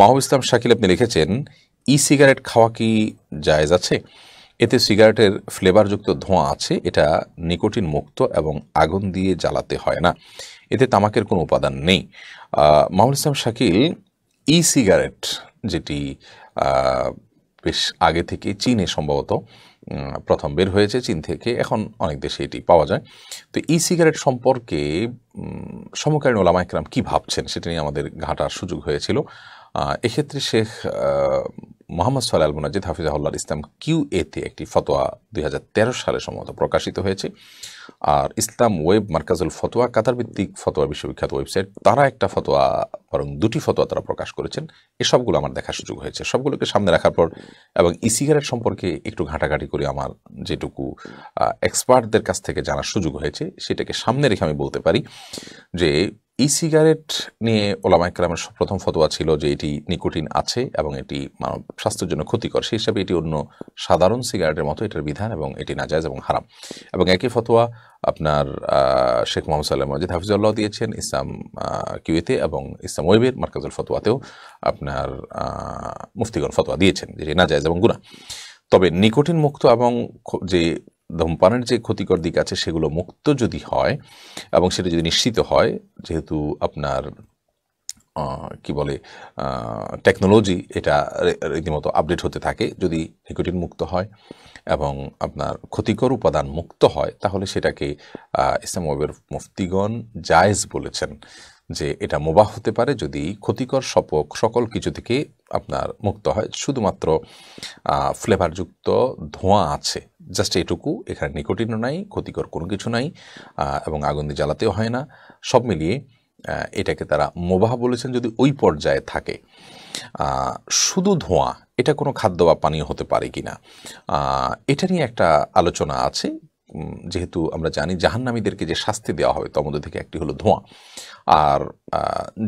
মাহবুব ইসলাম শাকিল আপনি লিখেছেন e cigarette খাওয়া কি জায়জ আছে এতে সিগারেটের ফ্লেভারযুক্ত ধোঁয়া আছে এটা নিকোটিন মুক্ত এবং আগুন দিয়ে জ্বালাতে হয় না এতে তামাকের কোনো উপাদান নেই মাহবুল ইসলাম শাকিল ই সিগারেট যেটি বেশ আগে থেকে চীনে সম্ভবত প্রথম বের হয়েছে চীন থেকে এখন অনেক দেশে এটি পাওয়া যায় তো ই সিগারেট সম্পর্কে সমকালীন ওলামা একরাম কী ভাবছেন সেটা নিয়ে আমাদের ঘাটার সুযোগ হয়েছিল এক্ষেত্রে শেখ মোহাম্মদ আল মুনাজিদ হাফিজাহুল্লাহ ইসলাম কিউ এতে একটি ফতোয়া দুই সালে সম্ভবত প্রকাশিত হয়েছে আর ইসলাম ওয়েব মার্কাজুল ফতোয়া কাতার ভিত্তিক ফতোয়া বিশ্ববিখ্যাত ওয়েবসাইট তারা একটা ফতোয়া বরং দুটি ফতোয়া তারা প্রকাশ করেছেন এসবগুলো আমার দেখার সুযোগ হয়েছে সবগুলোকে সামনে রাখার পর এবং ই সিগারেট সম্পর্কে একটু ঘাঁটাঘাঁটি করে আমার যেটুকু এক্সপার্টদের কাছ থেকে জানার সুযোগ হয়েছে সেটাকে সামনে রেখে আমি বলতে পারি যে ই সিগারেট নিয়ে ওলামা ইকরামের প্রথম ফতোয়া ছিল যে এটি নিকোটিন আছে এবং এটি মানব স্বাস্থ্যের জন্য ক্ষতিকর সেই হিসাবে এটি অন্য সাধারণ সিগারেটের মতো এটার বিধান এবং এটি নাজায়জ এবং হারাম এবং একই ফতোয়া আপনার শেখ মোহাম্মদ সাল্লাহ মজিদ হাফিজুল্লাহ দিয়েছেন ইসলাম কিউতে এবং ইসলাম ওয়েবের মার্কাজুল ফতোয়াতেও আপনার মুফতিগণ ফতোয়া দিয়েছেন যেটি নাজায়জ এবং গুণা তবে নিকোটিন মুক্ত এবং যে ধূমপানের যে ক্ষতিকর দিক আছে সেগুলো মুক্ত যদি হয় এবং সেটা যদি নিশ্চিত হয় যেহেতু আপনার কি বলে টেকনোলজি এটা রীতিমতো আপডেট হতে থাকে যদি নিকোটিন মুক্ত হয় এবং আপনার ক্ষতিকর উপাদান মুক্ত হয় তাহলে সেটাকে ইসলাম মুফতিগণ জায়েজ বলেছেন যে এটা মোবাহ হতে পারে যদি ক্ষতিকর সপক সকল কিছু থেকে আপনার মুক্ত হয় শুধুমাত্র ফ্লেভারযুক্ত ধোঁয়া আছে জাস্ট এটুকু এখানে নিকোটিনও নাই ক্ষতিকর কোনো কিছু নাই এবং আগুন দিয়ে জ্বালাতেও হয় না সব মিলিয়ে এটাকে তারা মোবাহ বলেছেন যদি ওই পর্যায়ে থাকে শুধু ধোঁয়া এটা কোনো খাদ্য বা পানীয় হতে পারে কি না এটা নিয়ে একটা আলোচনা আছে যেহেতু আমরা জানি জাহান্নামীদেরকে যে শাস্তি দেওয়া হবে মধ্যে থেকে একটি হলো ধোঁয়া আর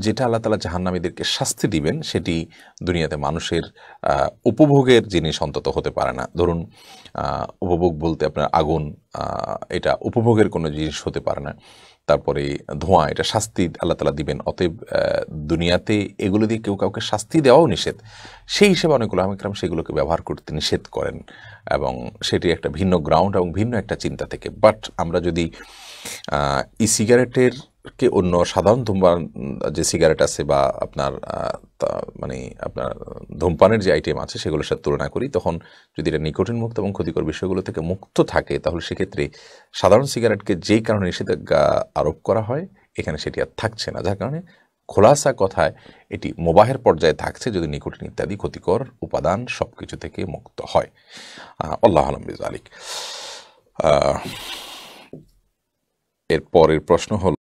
যেটা আল্লাহ তালা জাহান্নামীদেরকে শাস্তি দিবেন সেটি দুনিয়াতে মানুষের উপভোগের জিনিস অন্তত হতে পারে না ধরুন উপভোগ বলতে আপনার আগুন এটা উপভোগের কোনো জিনিস হতে পারে না তারপরে ধোঁয়া এটা শাস্তি আল্লাহ তালা দিবেন অতএব দুনিয়াতে এগুলো দিয়ে কেউ কাউকে শাস্তি দেওয়াও নিষেধ সেই হিসেবে অনেক ওলামিকরাম সেগুলোকে ব্যবহার করতে নিষেধ করেন এবং সেটি একটা ভিন্ন গ্রাউন্ড এবং ভিন্ন একটা চিন্তা থেকে বাট আমরা যদি ই সিগারেটের কে অন্য সাধারণ ধূমপান যে সিগারেট আছে বা আপনার মানে আপনার ধূমপানের যে আইটেম আছে সেগুলোর সাথে তুলনা করি তখন যদি এটা নিকোটিন মুক্ত এবং ক্ষতিকর বিষয়গুলো থেকে মুক্ত থাকে তাহলে সেক্ষেত্রে সাধারণ সিগারেটকে যেই কারণে নিষেধাজ্ঞা আরোপ করা হয় এখানে সেটি আর থাকছে না যার কারণে খোলাসা কথায় এটি মোবাহের পর্যায়ে থাকছে যদি নিকোটিন ইত্যাদি ক্ষতিকর উপাদান সব কিছু থেকে মুক্ত হয় আল্লাহ আলমিজ আলিক এর পরের প্রশ্ন হল